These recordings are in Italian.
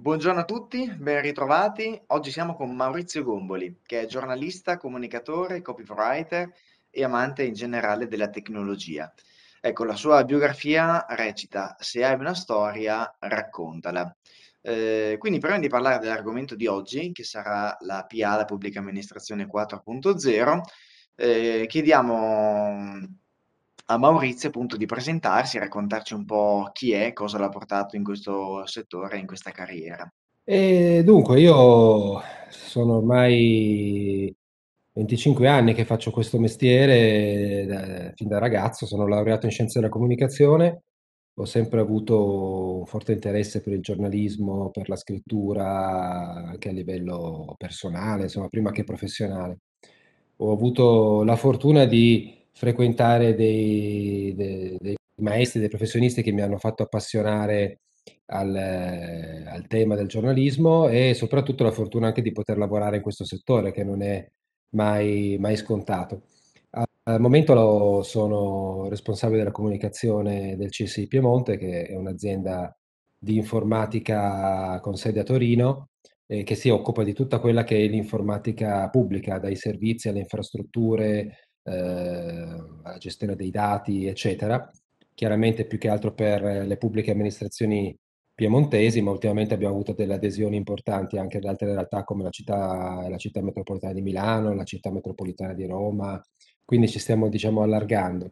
Buongiorno a tutti, ben ritrovati. Oggi siamo con Maurizio Gomboli, che è giornalista, comunicatore, copywriter e amante in generale della tecnologia. Ecco, la sua biografia recita Se hai una storia, raccontala. Eh, quindi prima di parlare dell'argomento di oggi, che sarà la PA, la pubblica amministrazione 4.0, eh, chiediamo a Maurizio appunto di presentarsi, e raccontarci un po' chi è, cosa l'ha portato in questo settore, in questa carriera. E dunque, io sono ormai 25 anni che faccio questo mestiere, da, fin da ragazzo sono laureato in scienze della comunicazione, ho sempre avuto un forte interesse per il giornalismo, per la scrittura, anche a livello personale, insomma, prima che professionale. Ho avuto la fortuna di frequentare dei, dei, dei maestri, dei professionisti che mi hanno fatto appassionare al, al, tema del giornalismo e soprattutto la fortuna anche di poter lavorare in questo settore che non è mai, mai scontato. Al momento lo, sono responsabile della comunicazione del CSI Piemonte, che è un'azienda di informatica con sede a Torino, eh, che si occupa di tutta quella che è l'informatica pubblica, dai servizi alle infrastrutture, Ehm, alla gestione dei dati, eccetera, chiaramente più che altro per le pubbliche amministrazioni piemontesi, ma ultimamente abbiamo avuto delle adesioni importanti anche ad altre realtà come la città, la città metropolitana di Milano, la città metropolitana di Roma, quindi ci stiamo diciamo allargando.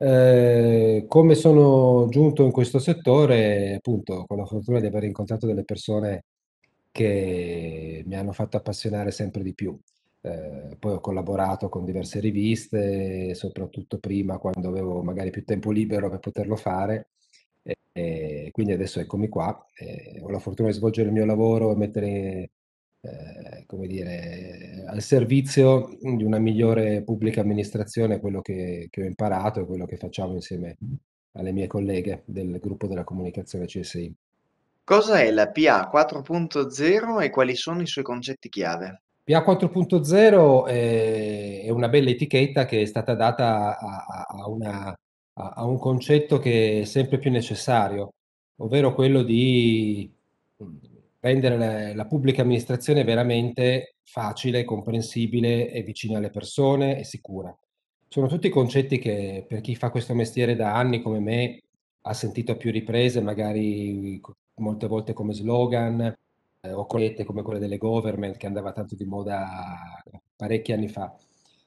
Eh, come sono giunto in questo settore? Appunto, con la fortuna di aver incontrato delle persone che mi hanno fatto appassionare sempre di più. Eh, poi ho collaborato con diverse riviste, soprattutto prima quando avevo magari più tempo libero per poterlo fare. E, e quindi adesso eccomi qua. E ho la fortuna di svolgere il mio lavoro e mettere eh, come dire, al servizio di una migliore pubblica amministrazione quello che, che ho imparato e quello che facciamo insieme alle mie colleghe del gruppo della comunicazione CSI. Cosa è la PA 4.0 e quali sono i suoi concetti chiave? PA 4.0 è una bella etichetta che è stata data a, a, una, a, un concetto che è sempre più necessario, ovvero quello di mm, rendere la, la pubblica amministrazione veramente facile, comprensibile e vicina alle persone e sicura. Sono tutti concetti che per chi fa questo mestiere da anni come me ha sentito a più riprese, magari molte volte come slogan, eh, o colette come quelle delle government che andava tanto di moda eh, parecchi anni fa.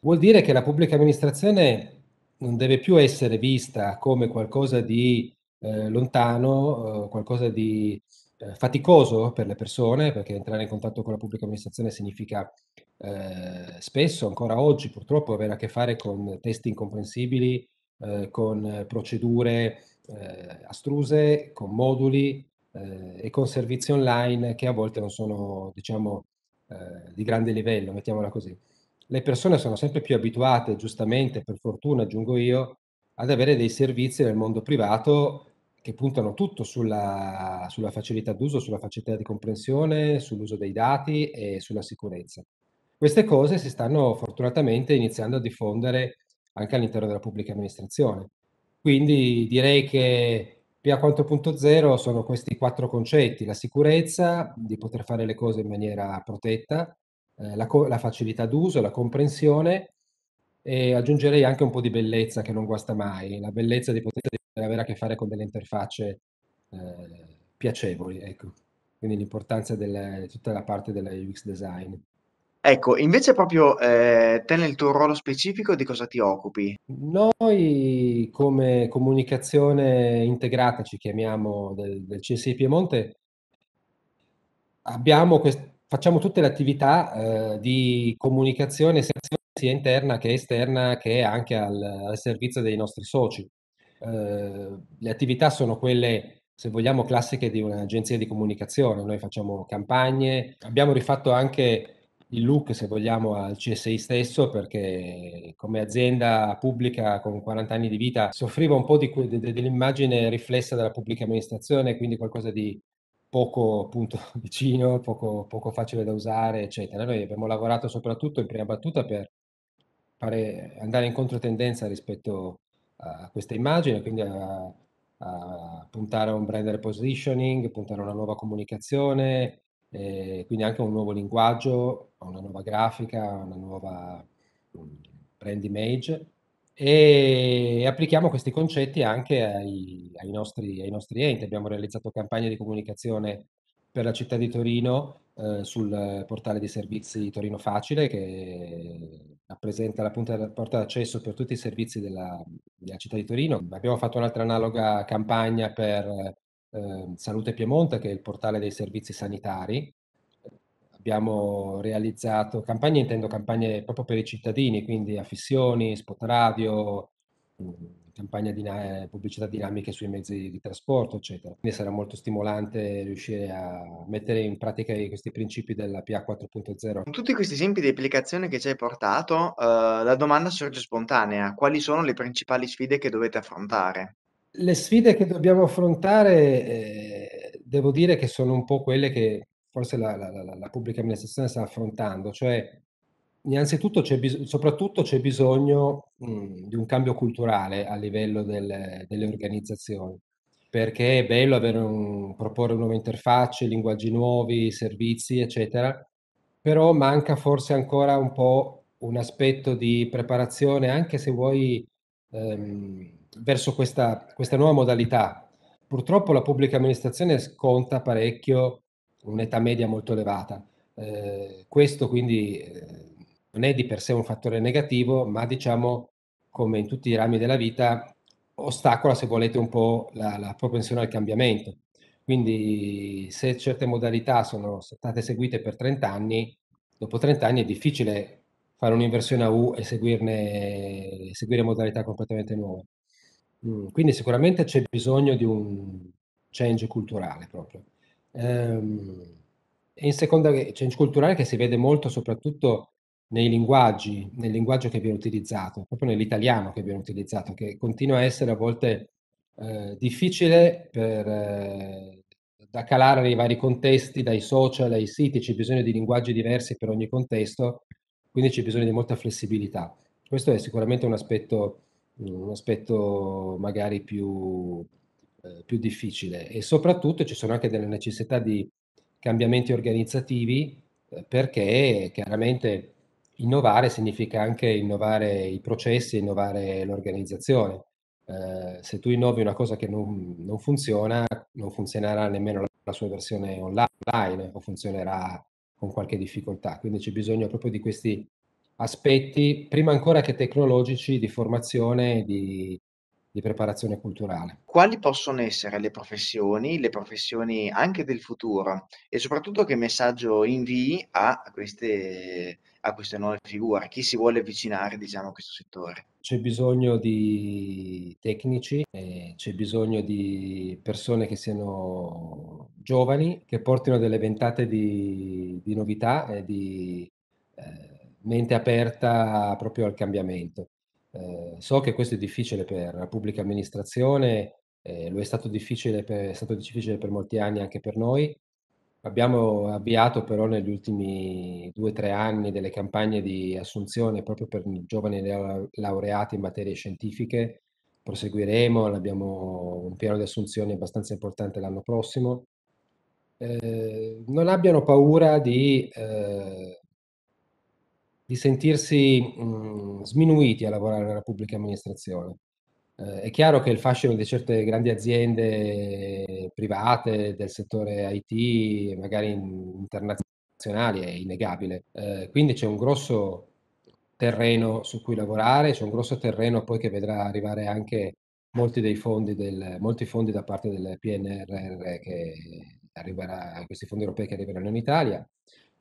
Vuol dire che la pubblica amministrazione non deve più essere vista come qualcosa di eh, lontano, eh, qualcosa di eh, faticoso per le persone, perché entrare in contatto con la pubblica amministrazione significa eh, spesso, ancora oggi purtroppo, avere a che fare con testi incomprensibili, con procedure astruse, con moduli, eh, e con servizi online che a volte non sono, diciamo, eh, di grande livello, mettiamola così. Le persone sono sempre più abituate, giustamente, per fortuna aggiungo io, ad avere dei servizi nel mondo privato che puntano tutto sulla, sulla facilità d'uso, sulla facilità di comprensione, sull'uso dei dati e sulla sicurezza. Queste cose si stanno fortunatamente iniziando a diffondere anche all'interno della pubblica amministrazione. Quindi direi che PA 4.0 sono questi quattro concetti, la sicurezza, di poter fare le cose in maniera protetta, eh, la, co- la, facilità d'uso, la comprensione e aggiungerei anche un po' di bellezza che non guasta mai, la bellezza di poter avere a che fare con delle interfacce eh, piacevoli, ecco. quindi l'importanza di tutta la parte della UX design. Ecco, invece proprio, ehm, te nel tuo ruolo specifico di cosa ti occupi? Noi come comunicazione integrata, ci chiamiamo, del del CSI Piemonte abbiamo ques facciamo tutte le attività, ehm, di comunicazione sia interna che esterna, che anche al al servizio dei nostri soci. Ehm, le attività sono quelle, se vogliamo, classiche di un'agenzia di comunicazione. Noi facciamo campagne, abbiamo rifatto anche il look, se vogliamo, al CSI stesso, perché come azienda pubblica con 40 anni di vita soffriva un po' di que- de- dell'immagine riflessa dalla pubblica amministrazione, quindi qualcosa di poco appunto vicino, poco, poco facile da usare, eccetera. Noi abbiamo lavorato soprattutto in prima battuta per fare, andare in controtendenza rispetto a questa immagine, quindi a, a puntare a un brand repositioning, puntare a una nuova comunicazione, eh, quindi anche un nuovo linguaggio, una nuova grafica, una nuova mm, brand image e applichiamo questi concetti anche ai, ai, nostri, ai nostri enti. Abbiamo realizzato campagne di comunicazione per la città di Torino eh, sul portale di servizi Torino Facile che rappresenta la punta, porta d'accesso per tutti i servizi della, della città di Torino. Abbiamo fatto un'altra analoga campagna per eh, Salute Piemonte, che è il portale dei servizi sanitari. Abbiamo realizzato campagne, intendo campagne proprio per i cittadini, quindi affissioni, spot radio, mm, campagne di pubblicità dinamiche sui mezzi di trasporto, eccetera. Quindi sarà molto stimolante riuscire a mettere in pratica questi principi della PA 4.0. Con tutti questi esempi di applicazione che ci hai portato, eh, la domanda sorge spontanea: quali sono le principali sfide che dovete affrontare? Le sfide che dobbiamo affrontare, ehm, devo dire che sono un po' quelle che forse la la la la pubblica amministrazione sta affrontando, cioè innanzitutto c'è bis soprattutto c'è bisogno, mhmm, di un cambio culturale a livello del delle organizzazioni, perché è bello avere un proporre nuove interfacce, linguaggi nuovi, servizi, eccetera, però manca forse ancora un po' un aspetto di preparazione, anche se vuoi, ehm verso questa, questa nuova modalità. Purtroppo la pubblica amministrazione sconta parecchio un'età media molto elevata. Eh, questo quindi eh, non è di per sé un fattore negativo, ma diciamo come in tutti i rami della vita ostacola, se volete, un po' la, la propensione al cambiamento. Quindi se certe modalità sono state seguite per 30 anni, dopo 30 anni è difficile fare un'inversione a U e seguirne, seguire modalità completamente nuove. Mm, quindi sicuramente c'è bisogno di un change culturale proprio. Ehm, e in seconda che change culturale che si vede molto soprattutto nei linguaggi, nel linguaggio che viene utilizzato, proprio nell'italiano che viene utilizzato, che continua a essere a volte eh, difficile per, eh, da calare nei vari contesti, dai social ai siti, c'è bisogno di linguaggi diversi per ogni contesto, quindi c'è bisogno di molta flessibilità. Questo è sicuramente un aspetto un aspetto magari più, eh, più difficile e soprattutto ci sono anche delle necessità di cambiamenti organizzativi eh, perché chiaramente innovare significa anche innovare i processi, innovare l'organizzazione. Eh, se tu innovi una cosa che non, non funziona, non funzionerà nemmeno la, la sua versione online o funzionerà con qualche difficoltà. Quindi c'è bisogno proprio di questi aspetti, prima ancora che tecnologici, di formazione e di, di preparazione culturale. Quali possono essere le professioni, le professioni anche del futuro e soprattutto che messaggio invii a queste, a queste nuove figure, chi si vuole avvicinare diciamo, a questo settore? C'è bisogno di tecnici, eh, c'è bisogno di persone che siano giovani, che portino delle ventate di, di novità e di... Eh, mente aperta proprio al cambiamento. Eh, so che questo è difficile per la pubblica amministrazione, eh, lo è stato, difficile per, è stato difficile per molti anni anche per noi. Abbiamo avviato però negli ultimi due o tre anni delle campagne di assunzione proprio per giovani laureati in materie scientifiche. Proseguiremo, abbiamo un piano di assunzioni abbastanza importante l'anno prossimo. Eh, non abbiano paura di eh, di sentirsi mh, mhmm, sminuiti a lavorare nella pubblica amministrazione. Eh, è chiaro che il fascino di certe grandi aziende private del settore IT, magari internazionali, è innegabile. Eh, quindi c'è un grosso terreno su cui lavorare, c'è un grosso terreno poi che vedrà arrivare anche molti dei fondi, del, molti fondi da parte del PNRR che arriverà, questi fondi europei che arriveranno in Italia.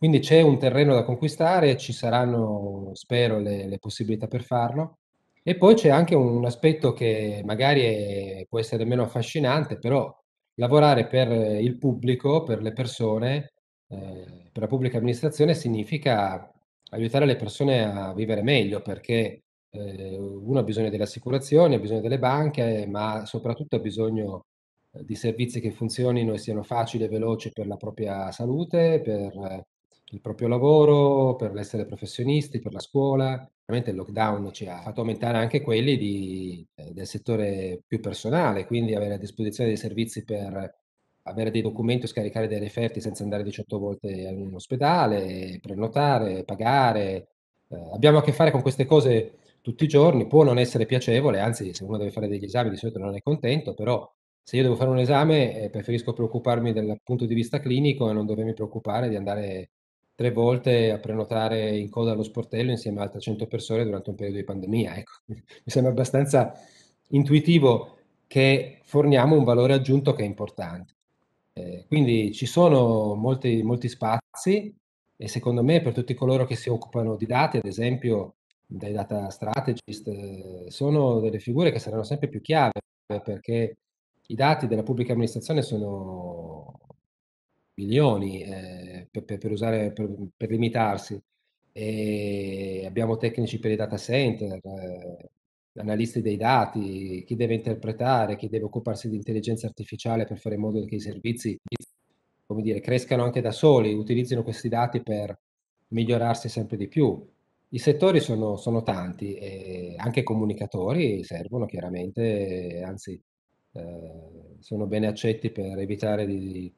Quindi c'è un terreno da conquistare, ci saranno, spero, le, le possibilità per farlo. E poi c'è anche un aspetto che magari è, può essere meno affascinante, però lavorare per il pubblico, per le persone, eh, per la pubblica amministrazione significa aiutare le persone a vivere meglio perché eh, uno ha bisogno delle assicurazioni, ha bisogno delle banche, ma soprattutto ha bisogno eh, di servizi che funzionino e siano facili e veloci per la propria salute, per il proprio lavoro, per l'essere professionisti, per la scuola. Ovviamente il lockdown ci ha fatto aumentare anche quelli di, eh, del settore più personale, quindi avere a disposizione dei servizi per avere dei documenti o scaricare dei referti senza andare 18 volte in un ospedale, prenotare, pagare. Eh, abbiamo a che fare con queste cose tutti i giorni, può non essere piacevole, anzi se uno deve fare degli esami di solito non è contento, però se io devo fare un esame eh, preferisco preoccuparmi dal punto di vista clinico e non dovermi preoccupare di andare tre volte a prenotare in coda allo sportello insieme ad altre 100 persone durante un periodo di pandemia. Ecco. Mi sembra abbastanza intuitivo che forniamo un valore aggiunto che è importante. Eh, quindi ci sono molti, molti spazi e secondo me per tutti coloro che si occupano di dati, ad esempio dai data strategist, eh, sono delle figure che saranno sempre più chiave perché i dati della pubblica amministrazione sono milioni eh, per, per, usare, per, per limitarsi. E abbiamo tecnici per i data center, eh, analisti dei dati, chi deve interpretare, chi deve occuparsi di intelligenza artificiale per fare in modo che i servizi come dire, crescano anche da soli, utilizzino questi dati per migliorarsi sempre di più. I settori sono, sono tanti, e anche comunicatori servono chiaramente, anzi eh, sono bene accetti per evitare di,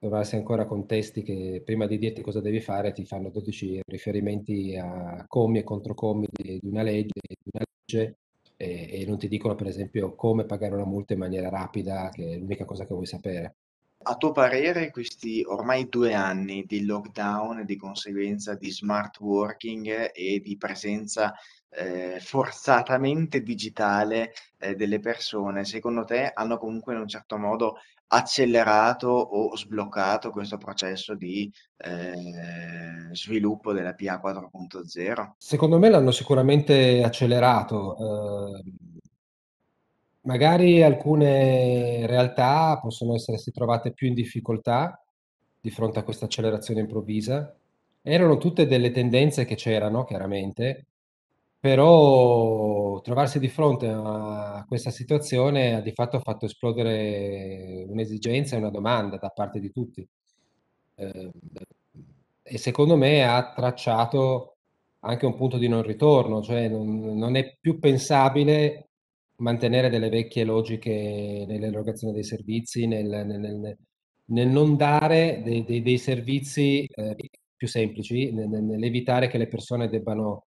trovarsi ancora con testi che prima di dirti cosa devi fare ti fanno 12 riferimenti a commi e controcomi di, di una legge, di una legge e, e, non ti dicono per esempio come pagare una multa in maniera rapida, che è l'unica cosa che vuoi sapere. A tuo parere questi ormai due anni di lockdown e di conseguenza di smart working e di presenza eh, forzatamente digitale eh, delle persone, secondo te hanno comunque in un certo modo accelerato o sbloccato questo processo di eh, sviluppo della PA 4.0? Secondo me l'hanno sicuramente accelerato. Ehm, magari alcune realtà possono essersi trovate più in difficoltà di fronte a questa accelerazione improvvisa. Erano tutte delle tendenze che c'erano, chiaramente, però trovarsi di fronte a questa situazione ha di fatto fatto esplodere un'esigenza e una domanda da parte di tutti. Ehm, e secondo me ha tracciato anche un punto di non ritorno, cioè non, non è più pensabile mantenere delle vecchie logiche nell'erogazione dei servizi, nel, nel, nel non dare dei, dei, dei servizi eh, più semplici, nell'evitare che le persone debbano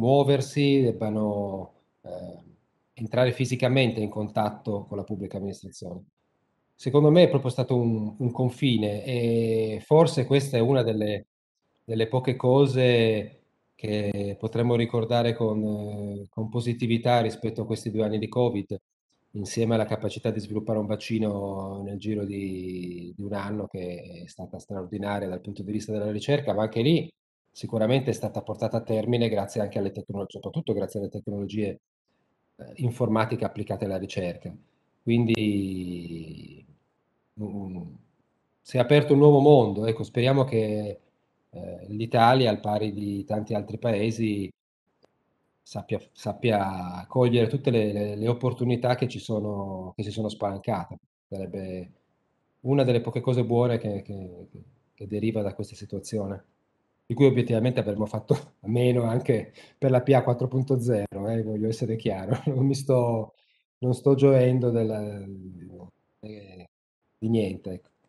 muoversi, debbano eh, entrare fisicamente in contatto con la pubblica amministrazione. Secondo me è proprio stato un, un confine e forse questa è una delle, delle poche cose che potremmo ricordare con, con, positività rispetto a questi due anni di Covid, insieme alla capacità di sviluppare un vaccino nel giro di, di, un anno che è stata straordinaria dal punto di vista della ricerca, ma anche lì sicuramente è stata portata a termine grazie anche alle tecnologie, soprattutto grazie alle tecnologie eh, informatiche applicate alla ricerca. Quindi um, si è aperto un nuovo mondo, ecco, speriamo che eh, l'Italia, al pari di tanti altri paesi, sappia, sappia cogliere tutte le, le, le opportunità che, sono, che, si sono spalancate. Sarebbe una delle poche cose buone che, che, che deriva da questa situazione di cui obiettivamente avremmo fatto a meno anche per la PA 4.0, eh, voglio essere chiaro, non, sto, non sto gioendo della, eh, di niente. Ecco.